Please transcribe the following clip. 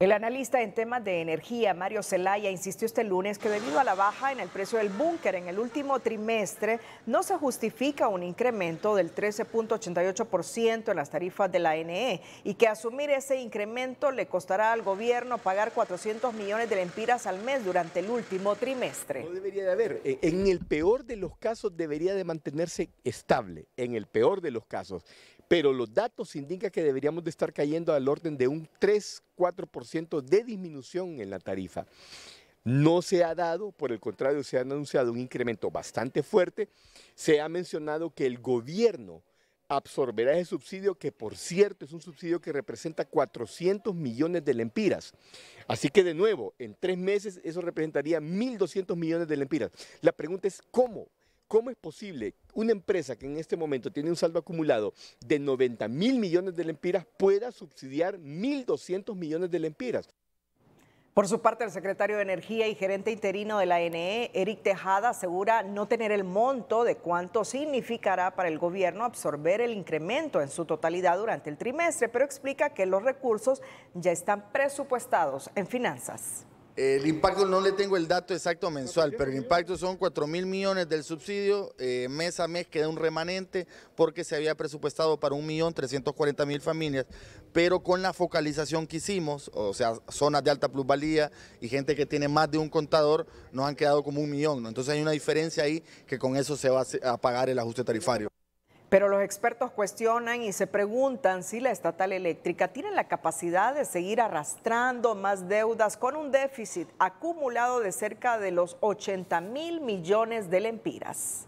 El analista en temas de energía, Mario Celaya insistió este lunes que debido a la baja en el precio del búnker en el último trimestre, no se justifica un incremento del 13.88% en las tarifas de la NE y que asumir ese incremento le costará al gobierno pagar 400 millones de lempiras al mes durante el último trimestre. No debería de haber. E, en el peor de los casos debería de mantenerse estable, en el peor de los casos pero los datos indican que deberíamos de estar cayendo al orden de un 3-4% de disminución en la tarifa. No se ha dado, por el contrario, se ha anunciado un incremento bastante fuerte. Se ha mencionado que el gobierno absorberá ese subsidio, que por cierto es un subsidio que representa 400 millones de lempiras. Así que de nuevo, en tres meses eso representaría 1.200 millones de lempiras. La pregunta es, ¿cómo ¿Cómo es posible una empresa que en este momento tiene un saldo acumulado de 90 mil millones de lempiras pueda subsidiar 1.200 millones de lempiras? Por su parte, el secretario de Energía y gerente interino de la ANE, Eric Tejada, asegura no tener el monto de cuánto significará para el gobierno absorber el incremento en su totalidad durante el trimestre, pero explica que los recursos ya están presupuestados en finanzas. El impacto, no le tengo el dato exacto mensual, pero el impacto son 4 mil millones del subsidio, eh, mes a mes queda un remanente porque se había presupuestado para 1.340.000 familias, pero con la focalización que hicimos, o sea, zonas de alta plusvalía y gente que tiene más de un contador, nos han quedado como un millón, entonces hay una diferencia ahí que con eso se va a pagar el ajuste tarifario. Pero los expertos cuestionan y se preguntan si la estatal eléctrica tiene la capacidad de seguir arrastrando más deudas con un déficit acumulado de cerca de los 80 mil millones de lempiras.